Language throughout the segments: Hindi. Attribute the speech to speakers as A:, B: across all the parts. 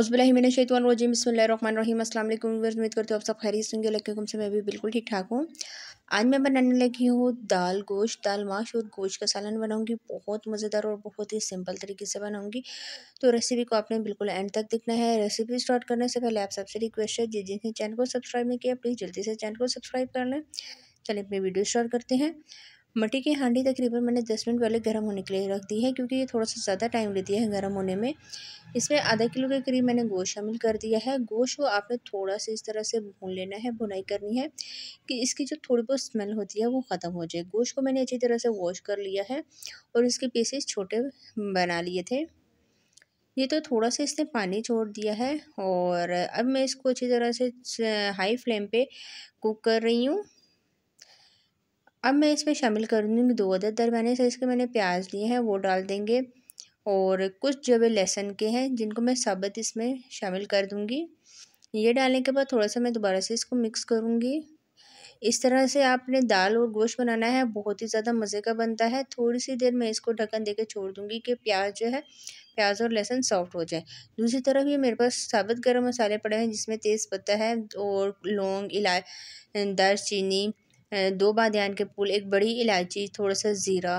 A: अस्सलाम वालेकुम अल्लाम उम्मीद करते हो आप सब खैरियत होंगे लेकिन से मैं भी बिल्कुल ठीक ठाक हूँ आज मैं बनाने लगी हूँ दाल गोश्त दाल माश और गोश्त का सालन बनाऊँगी बहुत मज़ेदार और बहुत ही सिंपल तरीके से बनाऊँगी तो रेसिपी को आपने बिल्कुल एंड तक देखना है रेसिपी स्टार्ट करने से पहले आप सबसे रिक्वेस्ट है जिस जिसने चैनल को सब्सक्राइब नहीं किया प्लीज़ जल्दी से चैनल को सब्सक्राइब कर लें चलिए अपनी वीडियो स्टार्ट करते हैं मट्टी की हांडी तकरीबन मैंने दस मिनट पहले गर्म होने के लिए रख दी है क्योंकि ये थोड़ा सा ज़्यादा टाइम लेती है गर्म होने में इसमें आधा किलो के करीब मैंने गोश्त शामिल कर दिया है गोश्त को आपने थोड़ा सा इस तरह से भून लेना है भुनाई करनी है कि इसकी जो थोड़ी बहुत स्मेल होती है वो ख़त्म हो जाए गोश को मैंने अच्छी तरह से वॉश कर लिया है और इसके पीसेस छोटे बना लिए थे ये तो थोड़ा सा इसने पानी छोड़ दिया है और अब मैं इसको अच्छी तरह से हाई फ्लेम पर कुक कर रही हूँ अब मैं इसमें शामिल कर दूँगी दो अदर दरमियाने साइज़ के मैंने प्याज लिए हैं वो डाल देंगे और कुछ जो है लहसुन के हैं जिनको मैं साबित इसमें शामिल कर दूँगी ये डालने के बाद थोड़ा सा मैं दोबारा से इसको मिक्स करूँगी इस तरह से आपने दाल और गोश्त बनाना है बहुत ही ज़्यादा मज़े का बनता है थोड़ी सी देर मैं इसको ढक्कन देके छोड़ दूँगी कि प्याज जो है प्याज और लहसुन सॉफ्ट हो जाए दूसरी तरफ ये मेरे पास साबुत गर्म मसाले पड़े हैं जिसमें तेज़पत्ता है और लौंग इला दालचीनी दो बादन के फूल एक बड़ी इलायची थोड़ा सा ज़ीरा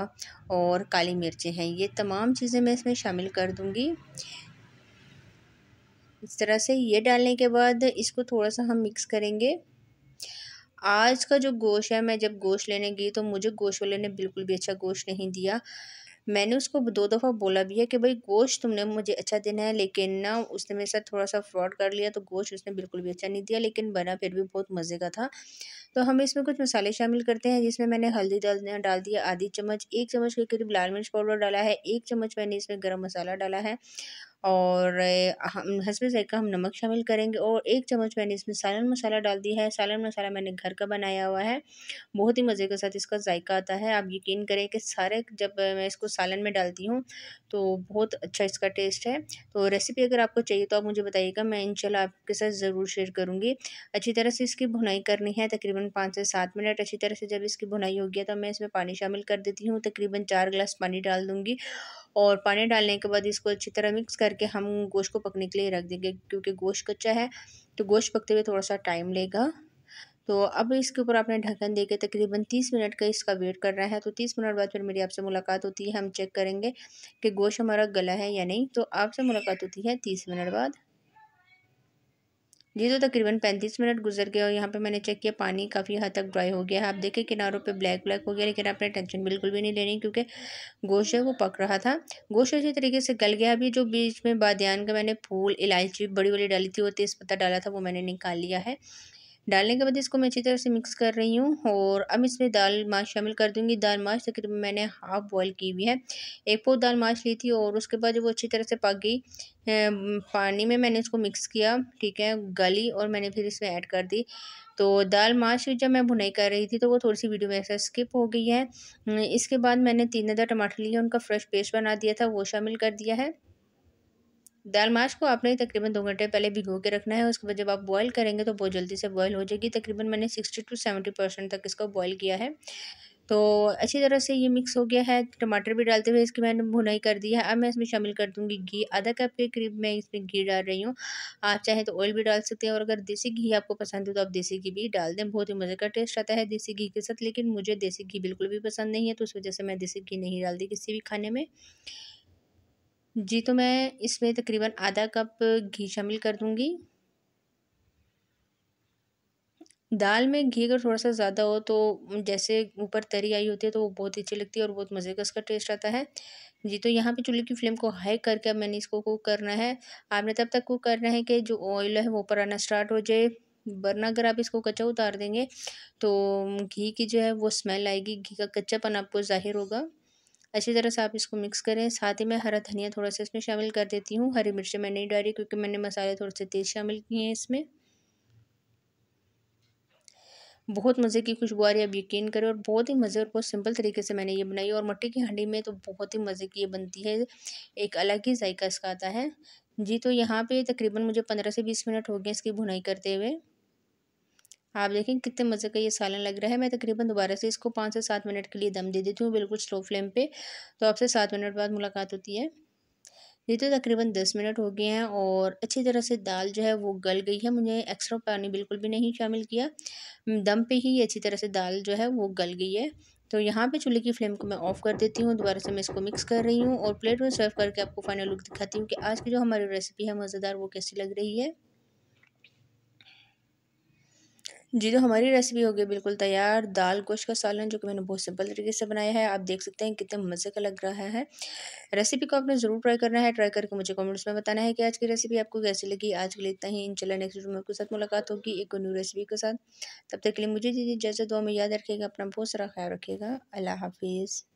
A: और काली मिर्चें हैं ये तमाम चीज़ें मैं इसमें शामिल कर दूँगी इस तरह से ये डालने के बाद इसको थोड़ा सा हम मिक्स करेंगे आज का जो गोश्त है मैं जब गोश्त लेने गई तो मुझे गोश वाले ने बिल्कुल भी अच्छा गोश्त नहीं दिया मैंने उसको दो दफ़ा बोला भी है कि भाई गोश्त तुमने मुझे अच्छा देना है लेकिन ना उसने मेरे साथ थोड़ा सा फ्रॉड कर लिया तो गोश्त उसने बिल्कुल भी अच्छा नहीं दिया लेकिन बना फिर भी बहुत मज़े का था तो हम इसमें कुछ मसाले शामिल करते हैं जिसमें मैंने हल्दी डाल डाल दिया आधी चम्मच एक चम्मच के करीब लाल मिर्च पाउडर डाला है एक चम्मच मैंने इसमें गर्म मसाला डाला है और हम हंसबे जायका हम नमक शामिल करेंगे और एक चम्मच मैंने इसमें सालन मसाला डाल दिया है सालन मसाला मैंने घर का बनाया हुआ है बहुत ही मज़े के साथ इसका जायका आता है आप यकीन करें कि सारे जब मैं इसको सालन में डालती हूँ तो बहुत अच्छा इसका टेस्ट है तो रेसिपी अगर आपको चाहिए तो आप मुझे बताइएगा मैं इनशाला आपके साथ ज़रूर शेयर करूँगी अच्छी तरह से इसकी भुनाई करनी है तकरीबन पाँच से सात मिनट अच्छी तरह से जब इसकी भुनाई हो गया तो मैं इसमें पानी शामिल कर देती हूँ तकरीबन चार गिलास पानी डाल दूँगी और पानी डालने के बाद इसको अच्छी तरह मिक्स करके हम गोश्त को पकने के लिए रख देंगे क्योंकि गोश्त कच्चा है तो गोश्त पकते हुए थोड़ा सा टाइम लेगा तो अब इसके ऊपर आपने ढक्कन दे के तकरीबन तीस मिनट का इसका वेट कर रहा है तो तीस मिनट बाद फिर मेरी आपसे मुलाकात होती है हम चेक करेंगे कि गोश्त हमारा गला है या नहीं तो आपसे मुलाकात होती है तीस मिनट बाद जी तो तकरीबन पैंतीस मिनट गुजर गए और यहाँ पे मैंने चेक किया पानी काफ़ी हद तक ड्राई हो गया है आप देखें किनारों पे ब्लैक ब्लैक हो गया लेकिन आपने टेंशन बिल्कुल भी नहीं लेनी क्योंकि गोश्त है वो पक रहा था गोश अच्छी तरीके से गल गया अभी जो बीच में बादन का मैंने फूल इलायची बड़ी बड़ी डाली थी वो तेज पत्ता डाला था वो मैंने निकाल लिया है डालने के बाद इसको मैं अच्छी तरह से मिक्स कर रही हूँ और अब इसमें दाल माश शामिल कर दूँगी दाल माश तो तकरीबन मैंने हाफ बॉयल की हुई है एक पो दाल माश ली थी और उसके बाद वो अच्छी तरह से पक गई पानी में मैंने इसको मिक्स किया ठीक है गली और मैंने फिर इसमें ऐड कर दी तो दाल माश जब मैं भुनाई कर रही थी तो वो थोड़ी सी वीडियो में ऐसा स्किप हो गई है इसके बाद मैंने तीन अदा टमाटर लिए उनका फ्रेश पेस्ट बना दिया था वो शामिल कर दिया है दाल माश को आपने तकरीबन दो घंटे पहले भिगो के रखना है उसके बाद जब आप बॉईल करेंगे तो बहुत जल्दी से बॉईल हो जाएगी तकरीबन मैंने सिक्सटी टू सेवेंटी परसेंट तक इसको बॉईल किया है तो अच्छी तरह से ये मिक्स हो गया है टमाटर भी डालते हुए इसकी मैंने भुनाई कर दी है अब मैं इसमें शामिल कर दूंगी घी आधा कप के करीब मैं इसमें घी डाल रही हूँ आप चाहें तो ऑयल भी डाल सकते हैं और अगर देसी घी आपको पसंद हो तो आप देसी घी भी डाल दें बहुत ही मज़े का टेस्ट आता है देसी घी के साथ लेकिन मुझे देसी घी बिल्कुल भी पसंद नहीं है तो उस वजह से मैं देसी घी नहीं डालती किसी भी खाने में जी तो मैं इसमें तकरीबन आधा कप घी शामिल कर दूंगी दाल में घी अगर थोड़ा सा ज़्यादा हो तो जैसे ऊपर तरी आई होती है तो वो बहुत अच्छी लगती है और बहुत मज़े का उसका टेस्ट आता है जी तो यहाँ पे चूल्हे की फ्लेम को हाई करके अब मैंने इसको कुक करना है आपने तब तक कुक करना है कि जो ऑयल है वो ऊपर आना स्टार्ट हो जाए वरना अगर आप इसको कच्चा उतार देंगे तो घी की जो है वो स्मेल आएगी घी का कच्चापन आपको ज़ाहिर होगा अच्छी तरह से आप इसको मिक्स करें साथ ही मैं हरा धनिया थोड़ा सा इसमें शामिल कर देती हूँ हरी मिर्चें मैं नहीं डाली क्योंकि मैंने मसाले थोड़े से तेज़ शामिल किए हैं इसमें बहुत मज़े की खुशबू आ रही है आप यकीन करें और बहुत ही मज़े और बहुत सिंपल तरीके से मैंने ये बनाई और मट्टी की हांडी में तो बहुत ही मज़े की ये बनती है एक अलग ही जायका इसका आता है जी तो यहाँ पे तकरीबन मुझे पंद्रह से बीस मिनट हो गए इसकी भुनाई करते हुए आप देखें कितने मज़े का ये सालन लग रहा है मैं तकरीबन दोबारा से इसको पाँच से सात मिनट के लिए दम दे देती हूँ बिल्कुल स्लो फ्लेम पे तो आपसे सात मिनट बाद मुलाकात होती है ये तो तकरीबन दस मिनट हो गए हैं और अच्छी तरह से दाल जो है वो गल गई है मुझे एक्स्ट्रा पानी बिल्कुल भी नहीं शामिल किया दम पे ही अच्छी तरह से दाल जो है वो गल गई है तो यहाँ पे चूल्हे की फ्लेम को मैं ऑफ़ कर देती हूँ दोबारा से मैं इसको मिक्स कर रही हूँ और प्लेट में सर्व करके आपको फाइनल लुक दिखाती हूँ कि आज की जो हमारी रेसिपी है मज़ेदार वो कैसी लग रही है जी तो हमारी रेसिपी हो गई बिल्कुल तैयार दाल गोश्त का सालन जो कि मैंने बहुत सिंपल तरीके से बनाया है आप देख सकते हैं कितने मज़े का लग रहा है रेसिपी को आपने ज़रूर ट्राई करना है ट्राई करके मुझे कमेंट्स में बताना है कि आज की रेसिपी आपको कैसी लगी आज के लिए इतना ही चला नेक्स्ट वीडियो में आपके साथ मुलाकात होगी एक न्यू रेसिपी के साथ तब तक के लिए मुझे दीजिए जैसे दो में याद रखिएगा अपना बहुत सारा ख्याल रखिएगा अल्लाह हाफिज़